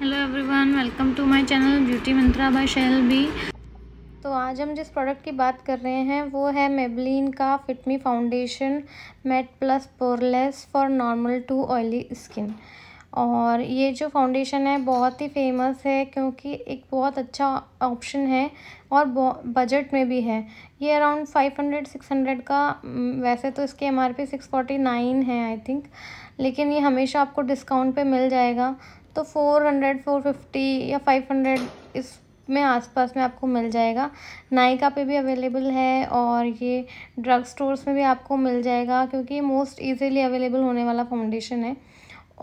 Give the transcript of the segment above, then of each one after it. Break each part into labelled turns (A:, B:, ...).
A: hello everyone welcome to my channel beauty मंत्रा by शेल बी तो आज हम जिस प्रोडक्ट की बात कर रहे हैं वो है मेबलिन का fit me foundation matte plus poreless for normal to oily skin और ये जो फाउंडेशन है बहुत ही फेमस है क्योंकि एक बहुत अच्छा ऑप्शन है और बजट में भी है ये around five hundred six hundred का वैसे तो इसके M R P six forty nine है आई थिंक लेकिन ये हमेशा आपको डिस्काउंट पे मिल जाएगा तो फोर हंड्रेड फोर फिफ्टी या फाइव हंड्रेड में आसपास में आपको मिल जाएगा नायका पे भी अवेलेबल है और ये ड्रग स्टोर्स में भी आपको मिल जाएगा क्योंकि ये मोस्ट ईजीली अवेलेबल होने वाला फाउंडेशन है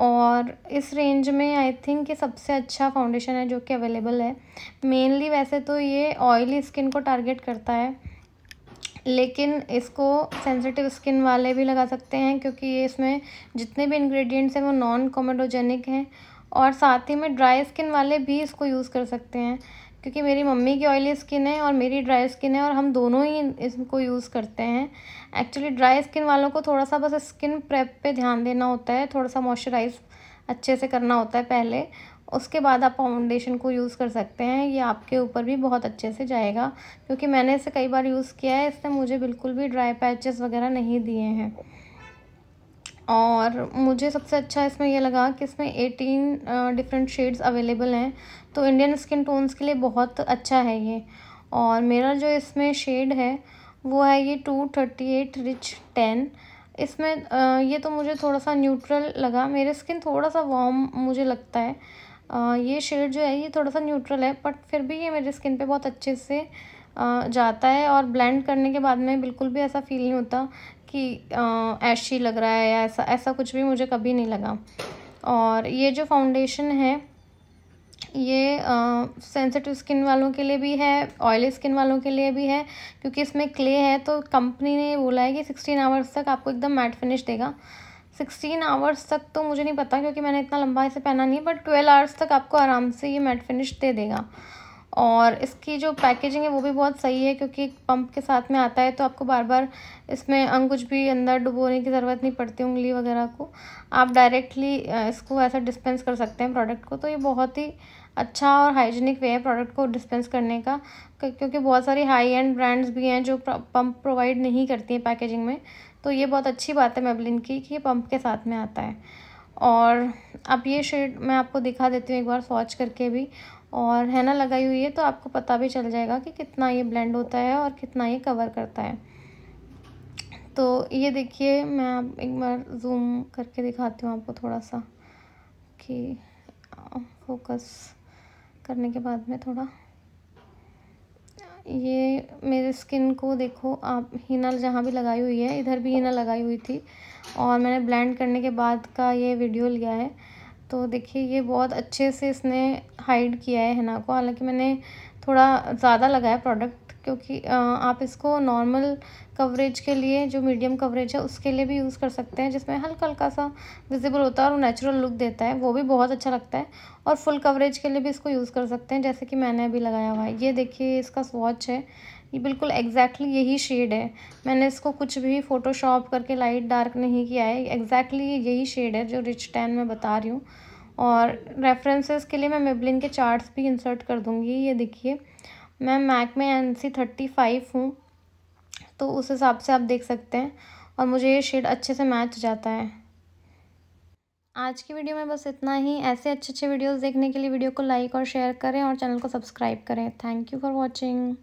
A: और इस रेंज में आई थिंक ये सबसे अच्छा फाउंडेशन है जो कि अवेलेबल है मेनली वैसे तो ये ऑयली स्किन को टारगेट करता है लेकिन इसको सेंसिटिव स्किन वाले भी लगा सकते हैं क्योंकि ये इसमें जितने भी इंग्रेडिएंट्स हैं वो नॉन कॉमेडोजेनिक हैं और साथ ही में ड्राई स्किन वाले भी इसको यूज़ कर सकते हैं क्योंकि मेरी मम्मी की ऑयली स्किन है और मेरी ड्राई स्किन है और हम दोनों ही इसको यूज़ करते हैं एक्चुअली ड्राई स्किन वालों को थोड़ा सा बस स्किन प्रेप पे ध्यान देना होता है थोड़ा सा मॉइस्चराइज अच्छे से करना होता है पहले उसके बाद आप फाउंडेशन को यूज़ कर सकते हैं ये आपके ऊपर भी बहुत अच्छे से जाएगा क्योंकि मैंने इसे कई बार यूज़ किया है इसने मुझे बिल्कुल भी ड्राई पैचेस वगैरह नहीं दिए हैं और मुझे सबसे अच्छा इसमें यह लगा कि इसमें एटीन डिफरेंट शेड्स अवेलेबल हैं तो इंडियन स्किन टोन्स के लिए बहुत अच्छा है ये और मेरा जो इसमें शेड है वो है ये two thirty eight rich tan इसमें आ, ये तो मुझे थोड़ा सा न्यूट्रल लगा मेरे स्किन थोड़ा सा वार्म मुझे लगता है आ, ये शेड जो है ये थोड़ा सा न्यूट्रल है बट फिर भी ये मेरे स्किन पे बहुत अच्छे से जाता है और ब्लेंड करने के बाद में बिल्कुल भी ऐसा फील नहीं होता कि ऐशी लग रहा है या ऐसा ऐसा कुछ भी मुझे कभी नहीं लगा और ये जो फाउंडेशन है ये सेंसिटिव स्किन वालों के लिए भी है ऑयली स्किन वालों के लिए भी है क्योंकि इसमें क्ले है तो कंपनी ने बोला है कि सिक्सटीन आवर्स तक आपको एकदम मैट फिनिश देगा सिक्सटीन आवर्स तक तो मुझे नहीं पता क्योंकि मैंने इतना लंबा इसे पहना नहीं है बट ट्वेल्व आवर्स तक आपको आराम से ये मैट फिनिश दे देगा और इसकी जो पैकेजिंग है वो भी बहुत सही है क्योंकि पंप के साथ में आता है तो आपको बार बार इसमें अंगुज भी अंदर डुबोने की ज़रूरत नहीं पड़ती उंगली वगैरह को आप डायरेक्टली इसको ऐसा डिस्पेंस कर सकते हैं प्रोडक्ट को तो ये बहुत ही अच्छा और हाइजीनिक वे है प्रोडक्ट को डिस्पेंस करने का क्योंकि बहुत सारी हाई एंड ब्रांड्स भी हैं जो पंप प्रोवाइड नहीं करती हैं पैकेजिंग में तो ये बहुत अच्छी बात है मेबलिन की कि ये पंप के साथ में आता है और अब ये शेड मैं आपको दिखा देती हूँ एक बार स्वॉच करके भी और हैना लगाई हुई है तो आपको पता भी चल जाएगा कि कितना ये ब्लेंड होता है और कितना ये कवर करता है तो ये देखिए मैं एक बार जूम करके दिखाती हूँ आपको थोड़ा सा कि फोकस करने के बाद में थोड़ा ये मेरे स्किन को देखो आप हीना जहाँ भी लगाई हुई है इधर भी हीना लगाई हुई थी और मैंने ब्लेंड करने के बाद का ये वीडियो लिया है तो देखिए ये बहुत अच्छे से इसने हाइड किया है हिना को हालांकि मैंने थोड़ा ज़्यादा लगाया प्रोडक्ट क्योंकि आप इसको नॉर्मल कवरेज के लिए जो मीडियम कवरेज है उसके लिए भी यूज़ कर सकते हैं जिसमें हल्का हल्का सा विजिबल होता है और नेचुरल लुक देता है वो भी बहुत अच्छा लगता है और फुल कवरेज के लिए भी इसको यूज़ कर सकते हैं जैसे कि मैंने अभी लगाया हुआ है ये देखिए इसका स्वॉच है ये बिल्कुल एग्जैक्टली exactly यही शेड है मैंने इसको कुछ भी फ़ोटोशॉप करके लाइट डार्क नहीं किया है एग्जैक्टली exactly यही शेड है जो रिच टैन में बता रही हूँ और रेफरेंसेस के लिए मैं मेबलिन के चार्ट्स भी इंसर्ट कर दूँगी ये देखिए मैं मैक में एन सी थर्टी फाइव हूँ तो उस हिसाब से आप देख सकते हैं और मुझे ये शेड अच्छे से मैच जाता है आज की वीडियो में बस इतना ही ऐसे अच्छे अच्छे वीडियोस देखने के लिए वीडियो को लाइक और शेयर करें और चैनल को सब्सक्राइब करें थैंक यू फॉर वॉचिंग